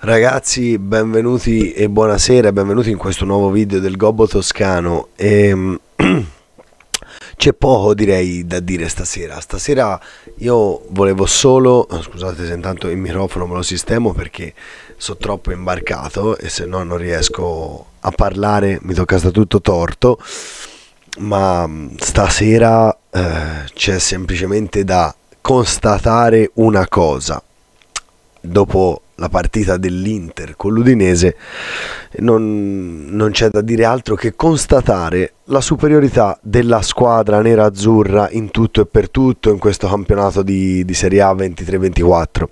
Ragazzi, benvenuti e buonasera, benvenuti in questo nuovo video del Gobbo Toscano. Ehm, c'è poco direi da dire stasera. Stasera io volevo solo, scusate se intanto il microfono me lo sistemo perché sono troppo imbarcato e se no non riesco a parlare, mi tocca sta tutto torto. Ma mm, stasera eh, c'è semplicemente da constatare una cosa. Dopo la partita dell'Inter con l'Udinese, non, non c'è da dire altro che constatare la superiorità della squadra nera-azzurra in tutto e per tutto in questo campionato di, di Serie A 23-24.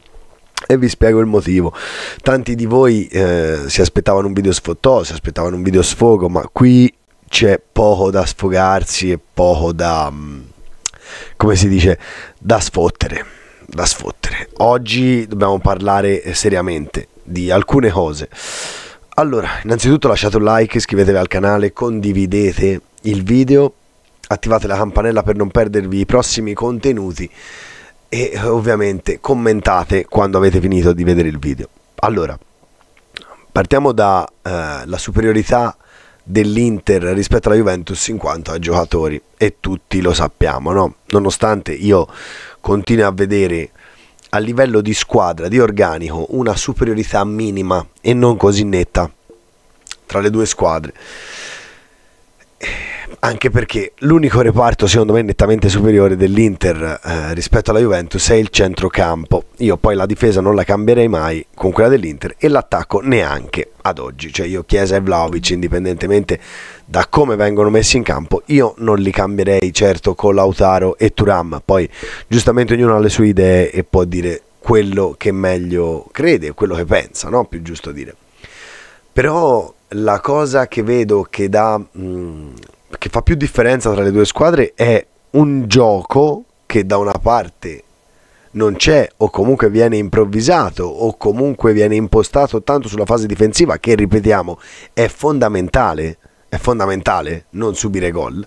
E vi spiego il motivo. Tanti di voi eh, si aspettavano un video sfottò, si aspettavano un video sfogo, ma qui c'è poco da sfogarsi e poco da, mm, come si dice, da sfottere da sfottere. Oggi dobbiamo parlare eh, seriamente di alcune cose. Allora, innanzitutto lasciate un like, iscrivetevi al canale, condividete il video, attivate la campanella per non perdervi i prossimi contenuti e eh, ovviamente commentate quando avete finito di vedere il video. Allora, partiamo dalla eh, superiorità dell'Inter rispetto alla Juventus in quanto a giocatori e tutti lo sappiamo, no? Nonostante io continua a vedere a livello di squadra, di organico, una superiorità minima e non così netta tra le due squadre anche perché l'unico reparto secondo me nettamente superiore dell'Inter eh, rispetto alla Juventus è il centrocampo. Io poi la difesa non la cambierei mai con quella dell'Inter e l'attacco neanche ad oggi. Cioè io Chiesa e Vlaovic indipendentemente da come vengono messi in campo, io non li cambierei certo con Lautaro e Turam. Poi giustamente ognuno ha le sue idee e può dire quello che meglio crede, quello che pensa, no? Più giusto dire. Però la cosa che vedo che dà mh, mm, che fa più differenza tra le due squadre è un gioco che da una parte non c'è o comunque viene improvvisato o comunque viene impostato tanto sulla fase difensiva che ripetiamo è fondamentale, è fondamentale non subire gol.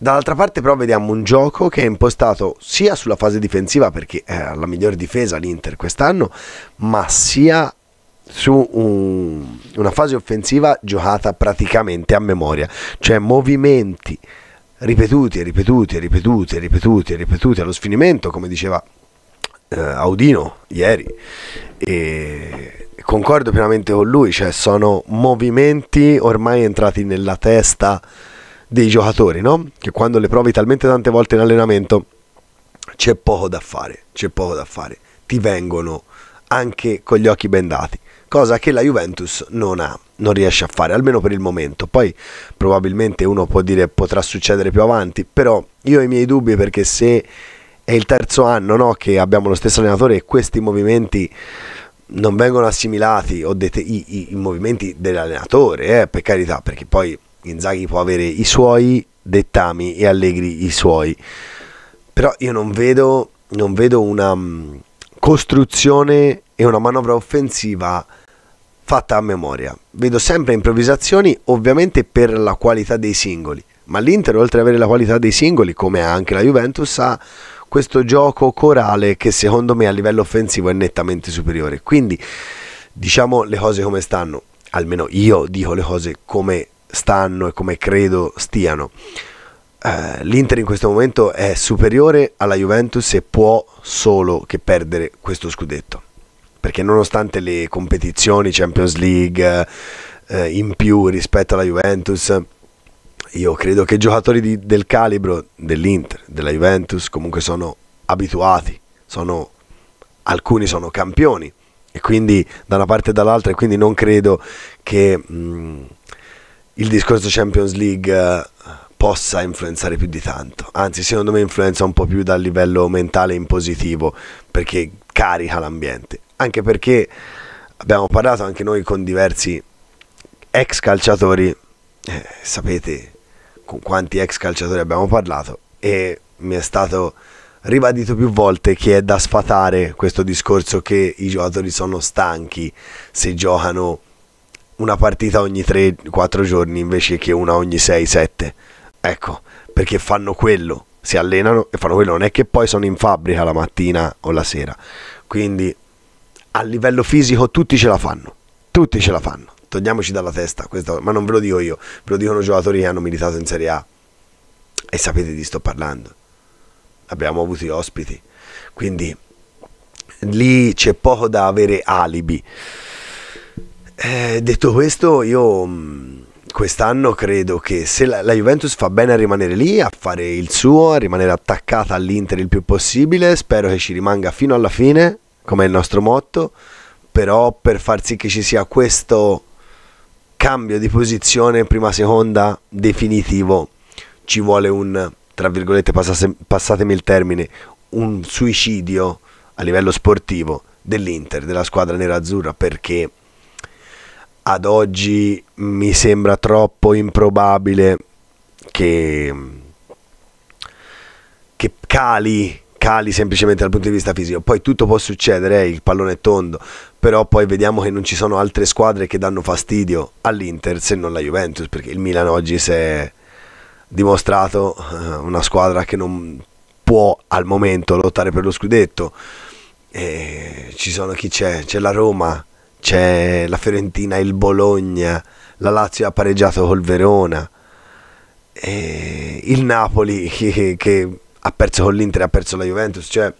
Dall'altra parte però vediamo un gioco che è impostato sia sulla fase difensiva perché è la miglior difesa l'Inter quest'anno, ma sia su un, una fase offensiva giocata praticamente a memoria, cioè movimenti ripetuti e ripetuti e ripetuti e ripetuti e ripetuti allo sfinimento, come diceva eh, Audino ieri. E concordo pienamente con lui, cioè sono movimenti ormai entrati nella testa dei giocatori, no? Che quando le provi talmente tante volte in allenamento c'è poco da fare, c'è poco da fare. Ti vengono anche con gli occhi bendati cosa che la Juventus non ha, non riesce a fare, almeno per il momento. Poi probabilmente uno può dire potrà succedere più avanti, però io ho i miei dubbi perché se è il terzo anno no, che abbiamo lo stesso allenatore e questi movimenti non vengono assimilati o dete- i, i, i, movimenti dell'allenatore, eh, per carità, perché poi Inzaghi può avere i suoi dettami e Allegri i suoi. Però io non vedo, non vedo una mm, costruzione e una manovra offensiva fatta a memoria. Vedo sempre improvvisazioni, ovviamente per la qualità dei singoli, ma l'Inter oltre ad avere la qualità dei singoli, come anche la Juventus, ha questo gioco corale che secondo me a livello offensivo è nettamente superiore. Quindi diciamo le cose come stanno, almeno io dico le cose come stanno e come credo stiano. Eh, L'Inter in questo momento è superiore alla Juventus e può solo che perdere questo scudetto perché nonostante le competizioni Champions League eh, in più rispetto alla Juventus, io credo che giocatori di, del calibro dell'Inter, della Juventus, comunque sono abituati, sono, alcuni sono campioni e quindi da una parte e dall'altra e quindi non credo che mh, mm, il discorso Champions League eh, possa influenzare più di tanto, anzi secondo me influenza un po' più dal livello mentale in positivo perché carica l'ambiente anche perché abbiamo parlato anche noi con diversi ex calciatori, eh, sapete con quanti ex calciatori abbiamo parlato e mi è stato ribadito più volte che è da sfatare questo discorso che i giocatori sono stanchi se giocano una partita ogni 3-4 giorni invece che una ogni 6-7. Ecco, perché fanno quello, si allenano e fanno quello, non è che poi sono in fabbrica la mattina o la sera. Quindi a livello fisico tutti ce la fanno, tutti ce la fanno. Togliamoci dalla testa, questa, ma non ve lo dico io, ve lo dicono giocatori che hanno militato in Serie A e sapete di sto parlando. Abbiamo avuto gli ospiti, quindi lì c'è poco da avere alibi. Eh, detto questo, io mm, quest'anno credo che se la, la, Juventus fa bene a rimanere lì, a fare il suo, a rimanere attaccata all'Inter il più possibile, spero che ci rimanga fino alla fine come il nostro motto, però per far sì che ci sia questo cambio di posizione prima-seconda definitivo ci vuole un, tra virgolette, passatemi il termine, un suicidio a livello sportivo dell'Inter, della squadra nerazzurra, perché ad oggi mi sembra troppo improbabile che, che cali cali semplicemente dal punto di vista fisico. Poi tutto può succedere, eh, il pallone è tondo, però poi vediamo che non ci sono altre squadre che danno fastidio all'Inter se non la Juventus, perché il Milan oggi si è dimostrato eh, una squadra che non può al momento lottare per lo scudetto. E ci sono chi c'è? C'è la Roma, c'è la Fiorentina, il Bologna, la Lazio ha pareggiato col Verona, il Napoli che, che ha perso con l'Inter, ha perso la Juventus, cioè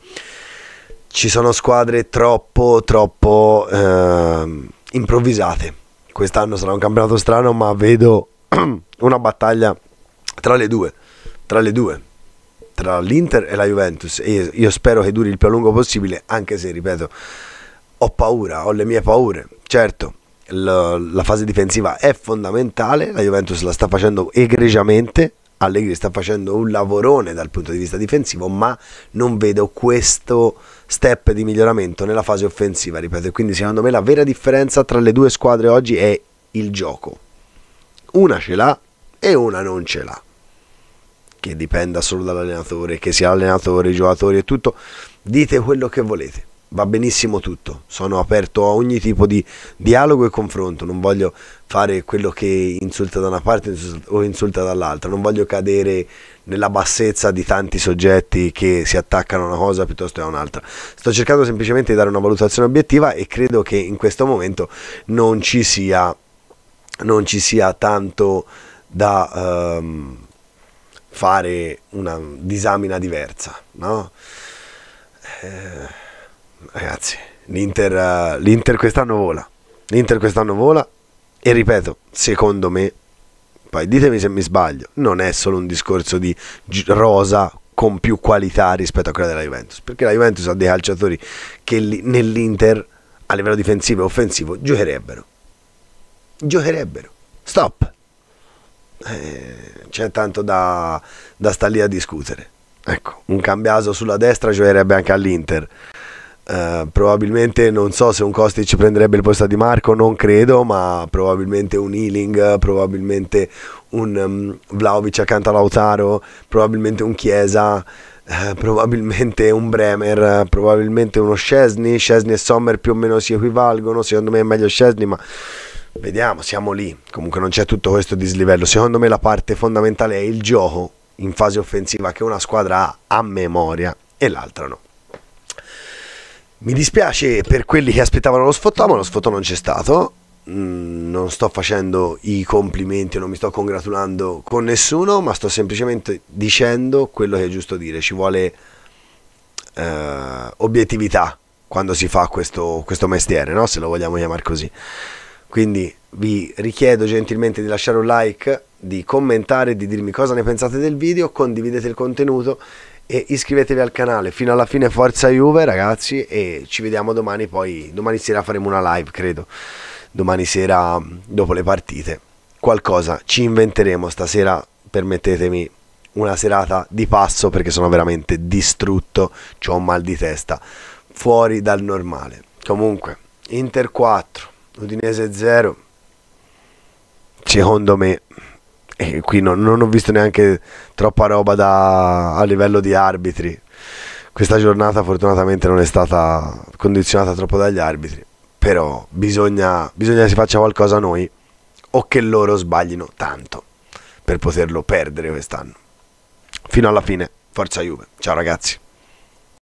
ci sono squadre troppo, troppo eh, improvvisate. Quest'anno sarà un campionato strano, ma vedo una battaglia tra le due, tra le due, tra l'Inter e la Juventus. E io spero che duri il più a lungo possibile, anche se, ripeto, ho paura, ho le mie paure. Certo, la, la fase difensiva è fondamentale, la Juventus la sta facendo egregiamente, Allegri sta facendo un lavorone dal punto di vista difensivo, ma non vedo questo step di miglioramento nella fase offensiva, ripeto, quindi secondo me la vera differenza tra le due squadre oggi è il gioco. Una ce l'ha e una non ce l'ha. Che dipenda solo dall'allenatore, che sia l'allenatore, i giocatori e tutto. Dite quello che volete va benissimo tutto, sono aperto a ogni tipo di dialogo e confronto, non voglio fare quello che insulta da una parte o insulta dall'altra, non voglio cadere nella bassezza di tanti soggetti che si attaccano a una cosa piuttosto che a un'altra. Sto cercando semplicemente di dare una valutazione obiettiva e credo che in questo momento non ci sia, non ci sia tanto da um, fare una disamina diversa, no? Eh ragazzi, l'Inter, eh, l'Inter quest'anno vola. L'Inter quest'anno vola e ripeto, secondo me, poi ditemi se mi sbaglio, non è solo un discorso di rosa con più qualità rispetto a quella della Juventus, perché la Juventus ha dei calciatori che nell'Inter a livello difensivo e offensivo giocherebbero. Giocherebbero. Stop. Eh, c'è tanto da, da stare lì a discutere. Ecco, un cambiaso sulla destra giocherebbe anche all'Inter. Eh, probabilmente non so se un Kostic prenderebbe il posto di Marco, non credo, ma probabilmente un Healing, probabilmente un um, mm, Vlaovic accanto a Lautaro, probabilmente un Chiesa, uh, probabilmente un Bremer, uh, probabilmente uno Scesni, Scesni e Sommer più o meno si equivalgono, secondo me è meglio Scesni, ma vediamo, siamo lì. Comunque non c'è tutto questo dislivello, secondo me la parte fondamentale è il gioco in fase offensiva che una squadra ha a memoria e l'altra no. Mi dispiace per quelli che aspettavano lo sfotto, ma lo sfotto non c'è stato. Mm, non sto facendo i complimenti, non mi sto congratulando con nessuno, ma sto semplicemente dicendo quello che è giusto dire. Ci vuole eh, obiettività quando si fa questo, questo mestiere, no? se lo vogliamo chiamare così. Quindi vi richiedo gentilmente di lasciare un like, di commentare, di dirmi cosa ne pensate del video, condividete il contenuto e iscrivetevi al canale fino alla fine forza Juve ragazzi e ci vediamo domani poi domani sera faremo una live credo domani sera dopo le partite qualcosa ci inventeremo stasera permettetemi una serata di passo perché sono veramente distrutto ho un mal di testa fuori dal normale comunque Inter 4 Udinese 0 secondo me e qui non, non ho visto neanche troppa roba da, a livello di arbitri. Questa giornata fortunatamente non è stata condizionata troppo dagli arbitri, però bisogna, bisogna che si faccia qualcosa noi o che loro sbaglino tanto per poterlo perdere quest'anno. Fino alla fine, forza Juve. Ciao ragazzi.